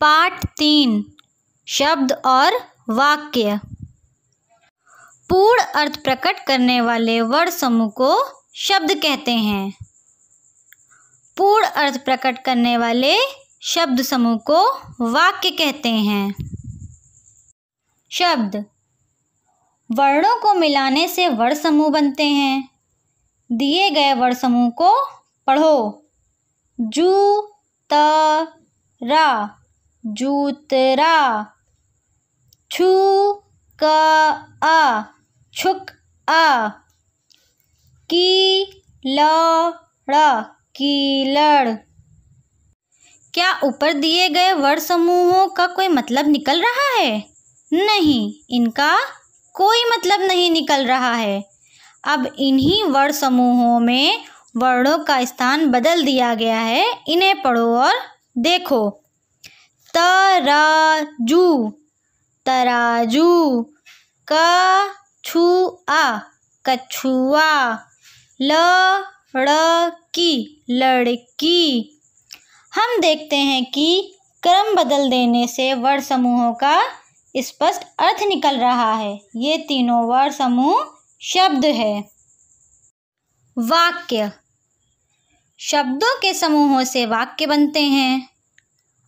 पाठ तीन शब्द और वाक्य पूर्ण अर्थ प्रकट करने वाले वर्ण समूह को शब्द कहते हैं पूर्ण अर्थ प्रकट करने वाले शब्द समूह को वाक्य कहते हैं शब्द वर्णों को मिलाने से वर्ण समूह बनते हैं दिए गए वर्ण समूह को पढ़ो जू त रा जूतरा छू का आ छुक आ की लड़ा कीलड़ क्या ऊपर दिए गए वर्ण समूहों का कोई मतलब निकल रहा है नहीं इनका कोई मतलब नहीं निकल रहा है अब इन्हीं वर्ण समूहों में वर्णों का स्थान बदल दिया गया है इन्हें पढ़ो और देखो तराजू तराजू कछुआ कछुआ लड़की लड़की हम देखते हैं कि क्रम बदल देने से वर्ण समूहों का स्पष्ट अर्थ निकल रहा है ये तीनों वर्ण समूह शब्द है वाक्य शब्दों के समूहों से वाक्य बनते हैं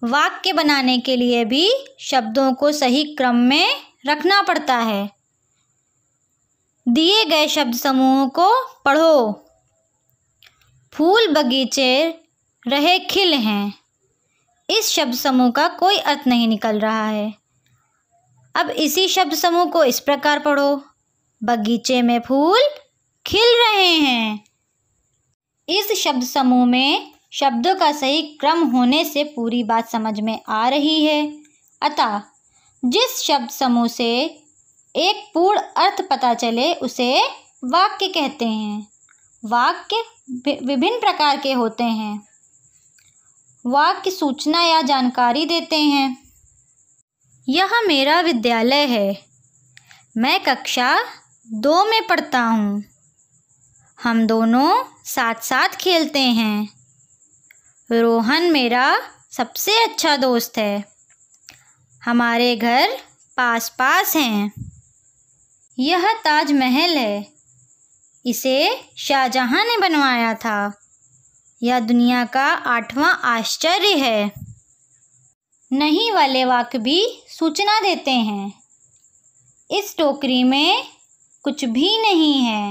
वाक्य बनाने के लिए भी शब्दों को सही क्रम में रखना पड़ता है दिए गए शब्द समूहों को पढ़ो फूल बगीचे रहे खिल हैं इस शब्द समूह का कोई अर्थ नहीं निकल रहा है अब इसी शब्द समूह को इस प्रकार पढ़ो बगीचे में फूल खिल रहे हैं इस शब्द समूह में शब्दों का सही क्रम होने से पूरी बात समझ में आ रही है अतः जिस शब्द समूह से एक पूर्ण अर्थ पता चले उसे वाक्य कहते हैं वाक्य विभिन्न प्रकार के होते हैं वाक्य सूचना या जानकारी देते हैं यह मेरा विद्यालय है मैं कक्षा दो में पढ़ता हूँ हम दोनों साथ साथ खेलते हैं रोहन मेरा सबसे अच्छा दोस्त है हमारे घर पास पास हैं यह ताजमहल है इसे शाहजहाँ ने बनवाया था यह दुनिया का आठवां आश्चर्य है नहीं वाले वाक भी सूचना देते हैं इस टोकरी में कुछ भी नहीं है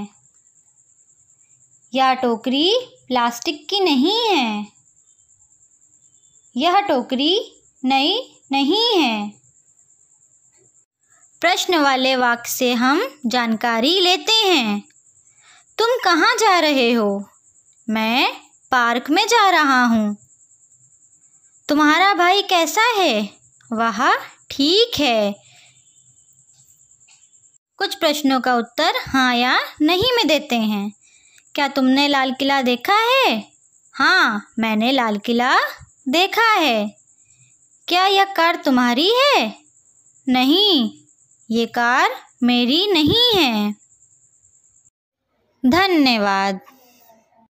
यह टोकरी प्लास्टिक की नहीं है यह टोकरी नई नहीं है प्रश्न वाले वाक्य से हम जानकारी लेते हैं तुम कहाँ जा रहे हो मैं पार्क में जा रहा हूँ तुम्हारा भाई कैसा है वह ठीक है कुछ प्रश्नों का उत्तर हाँ या नहीं में देते हैं क्या तुमने लाल किला देखा है हाँ मैंने लाल किला देखा है क्या यह कार तुम्हारी है नहीं ये कार मेरी नहीं है धन्यवाद